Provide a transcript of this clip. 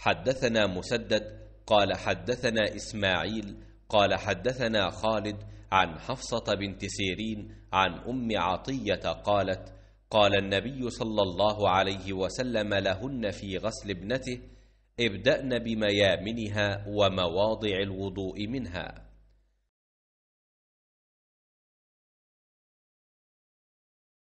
حدثنا مسدد قال حدثنا إسماعيل قال حدثنا خالد عن حفصة بنت سيرين عن أم عطية قالت قال النبي صلى الله عليه وسلم لهن في غسل ابنته ابدأن بميامنها ومواضع الوضوء منها